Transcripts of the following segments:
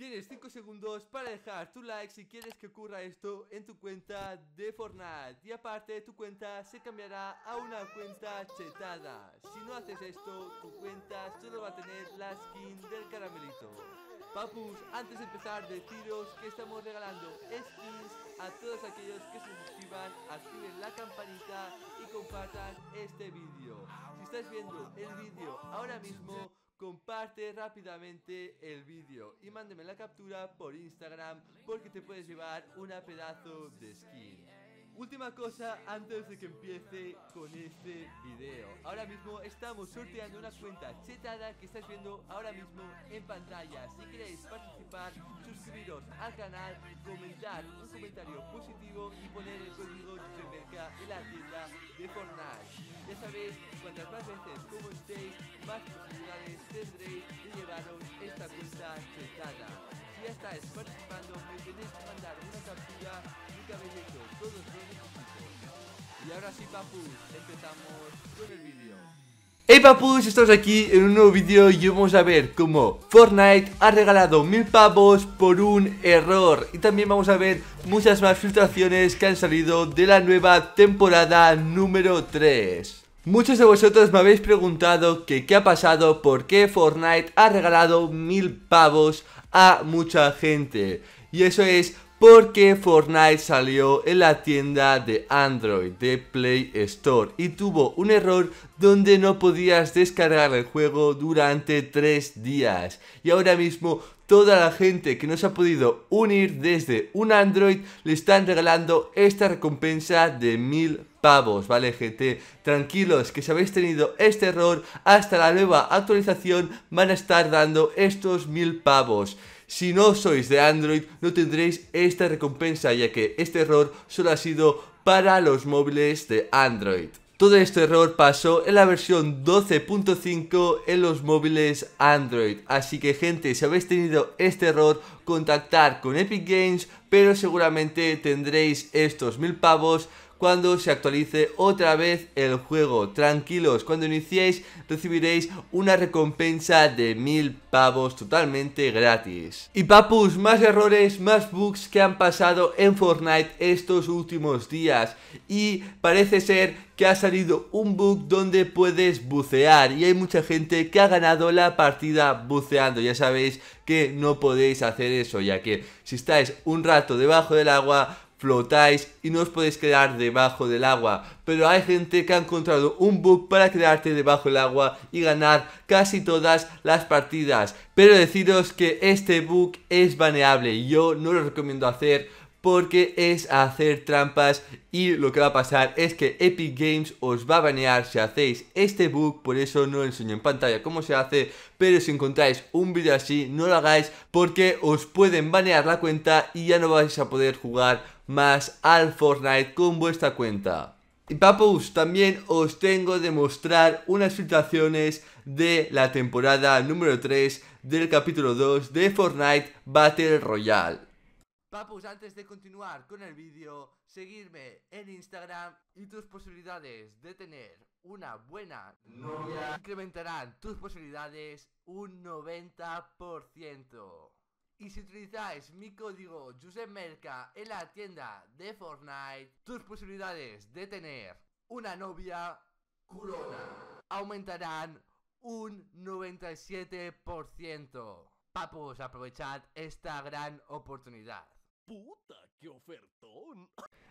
Tienes 5 segundos para dejar tu like si quieres que ocurra esto en tu cuenta de Fortnite Y aparte tu cuenta se cambiará a una cuenta chetada Si no haces esto, tu cuenta solo va a tener la skin del caramelito Papus, antes de empezar deciros que estamos regalando skins a todos aquellos que se suscriban, activen la campanita y compartan este vídeo Si estás viendo el vídeo ahora mismo comparte rápidamente el vídeo y mándeme la captura por Instagram porque te puedes llevar una pedazo de skin. Última cosa antes de que empiece con este vídeo. Ahora mismo estamos sorteando una cuenta chetada que estáis viendo ahora mismo en pantalla. Si queréis participar, suscribiros al canal, comentar positivo y poner el código mercado en la tienda de Fortnite. Ya sabéis, cuantas más veces este estéis, más posibilidades tendréis de llevaros esta cuenta Si ya estáis participando, me tenéis que mandar una captura y que habéis todos los requisitos. Y ahora sí, Papu, empezamos con el vídeo. Hey papus, estamos aquí en un nuevo vídeo y vamos a ver cómo Fortnite ha regalado mil pavos por un error Y también vamos a ver muchas más filtraciones que han salido de la nueva temporada número 3 Muchos de vosotros me habéis preguntado que qué ha pasado, por qué Fortnite ha regalado mil pavos a mucha gente Y eso es porque Fortnite salió en la tienda de Android de Play Store y tuvo un error donde no podías descargar el juego durante 3 días. Y ahora mismo toda la gente que nos ha podido unir desde un Android le están regalando esta recompensa de 1000 pavos, ¿vale gente? Tranquilos, que si habéis tenido este error, hasta la nueva actualización van a estar dando estos 1000 pavos. Si no sois de Android no tendréis esta recompensa ya que este error solo ha sido para los móviles de Android. Todo este error pasó en la versión 12.5 en los móviles Android. Así que gente, si habéis tenido este error, contactar con Epic Games, pero seguramente tendréis estos mil pavos cuando se actualice otra vez el juego. Tranquilos, cuando iniciéis recibiréis una recompensa de mil pavos totalmente gratis. Y papus, más errores, más bugs que han pasado en Fortnite estos últimos días. Y parece ser que ha salido un bug donde puedes bucear y hay mucha gente que ha ganado la partida buceando. Ya sabéis que no podéis hacer eso, ya que si estáis un rato debajo del agua, flotáis y no os podéis quedar debajo del agua. Pero hay gente que ha encontrado un bug para quedarte debajo del agua y ganar casi todas las partidas. Pero deciros que este bug es baneable, yo no lo recomiendo hacer porque es hacer trampas y lo que va a pasar es que Epic Games os va a banear si hacéis este bug, por eso no lo enseño en pantalla cómo se hace, pero si encontráis un vídeo así no lo hagáis porque os pueden banear la cuenta y ya no vais a poder jugar más al Fortnite con vuestra cuenta. Y papus, también os tengo de mostrar unas filtraciones de la temporada número 3 del capítulo 2 de Fortnite Battle Royale. Papus, antes de continuar con el vídeo, seguirme en Instagram y tus posibilidades de tener una buena novia incrementarán tus posibilidades un 90%. Y si utilizáis mi código merca en la tienda de Fortnite, tus posibilidades de tener una novia culona aumentarán un 97%. Papos, aprovechad esta gran oportunidad.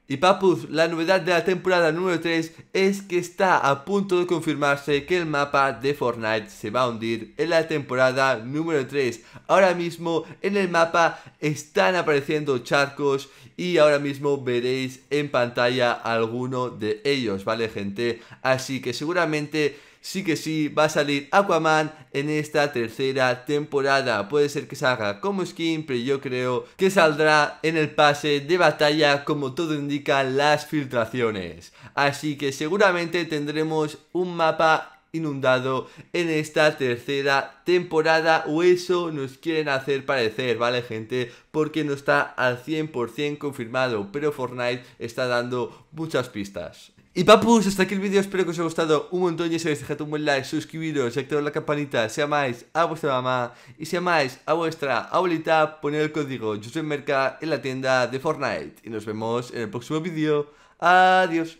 Y Papus, la novedad de la temporada número 3 es que está a punto de confirmarse que el mapa de Fortnite se va a hundir en la temporada número 3. Ahora mismo en el mapa están apareciendo charcos y ahora mismo veréis en pantalla alguno de ellos, ¿vale gente? Así que seguramente sí que sí va a salir Aquaman en esta tercera temporada. Puede ser que salga como skin, pero yo creo que saldrá en el pase de batalla como todo indica las filtraciones. Así que seguramente tendremos un mapa inundado en esta tercera temporada o eso nos quieren hacer parecer, ¿vale gente? Porque no está al 100% confirmado, pero Fortnite está dando muchas pistas. Y papus, hasta aquí el vídeo, espero que os haya gustado un montón, Y si habéis dejad un buen like, suscribiros y activad la campanita si amáis a vuestra mamá y si amáis a vuestra abuelita, poned el código Merca en la tienda de Fortnite y nos vemos en el próximo vídeo, adiós.